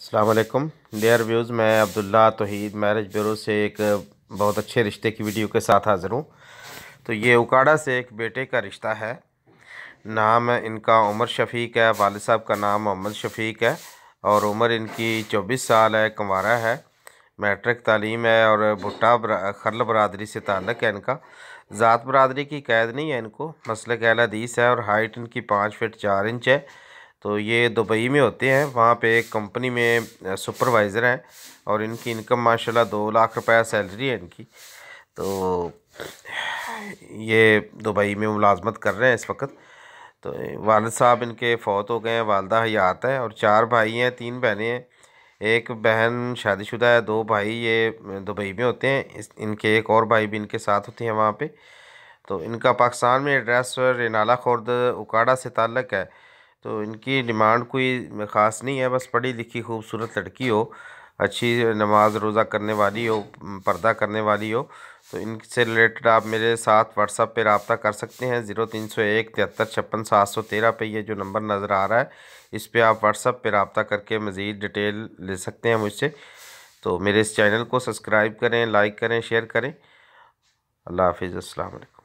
अल्लाम dear views मैं Abdullah तोहीद marriage bureau से एक बहुत अच्छे रिश्ते की वीडियो के साथ हाज़िर हूँ तो ये उकाड़ा से एक बेटे का रिश्ता है नाम इनका उमर शफीक है वाल साहब का नाम मोहम्मद शफीक है और उम्र इनकी चौबीस साल है कंवारा है मैट्रिक तालीम है और भुट्टा खरल बरदरी से ताल्लक़ है इनका ज़ात बरदरी की कैद नहीं है इनको मसल अहल हदीस है और हाइट इनकी पाँच फिट चार इंच है तो ये दुबई में होते हैं वहाँ पे एक कंपनी में सुपरवाइज़र हैं और इनकी इनकम माशाल्लाह दो लाख रुपया सैलरी है इनकी तो ये दुबई में मुलाजमत कर रहे हैं इस वक्त तो वालद साहब इनके फ़ौत हो गए हैं वालदा हयात है और चार भाई हैं तीन बहनें हैं एक बहन शादीशुदा है दो भाई ये दुबई में होते हैं इस इनके एक और भाई भी इनके साथ होते हैं वहाँ पे तो इनका पाकिस्तान में एड्रेस रेनाला खुर्द उकाड़ा से ताल्लक है तो इनकी डिमांड कोई ख़ास नहीं है बस पढ़ी लिखी खूबसूरत लड़की हो अच्छी नमाज रोज़ा करने वाली हो पर्दा करने वाली हो तो इनसे रिलेटेड आप मेरे साथ व्हाट्सअप पे रबता कर सकते हैं ज़ीरो तीन सौ एक तिहत्तर छप्पन सात सौ तेरह पर यह जो नंबर नज़र आ रहा है इस पर आप व्हाट्सअप पे रबता करके मज़ीद डिटेल ले सकते हैं मुझसे तो मेरे इस चैनल को सब्सक्राइब करें लाइक करें शेयर करें अल्लाह हाफिज़ अल्लाम